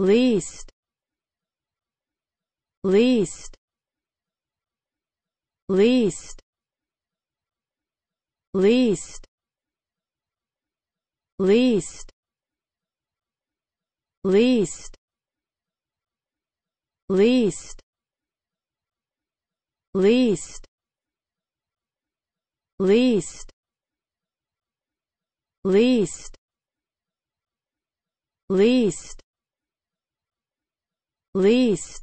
least least least least least least least least least least least least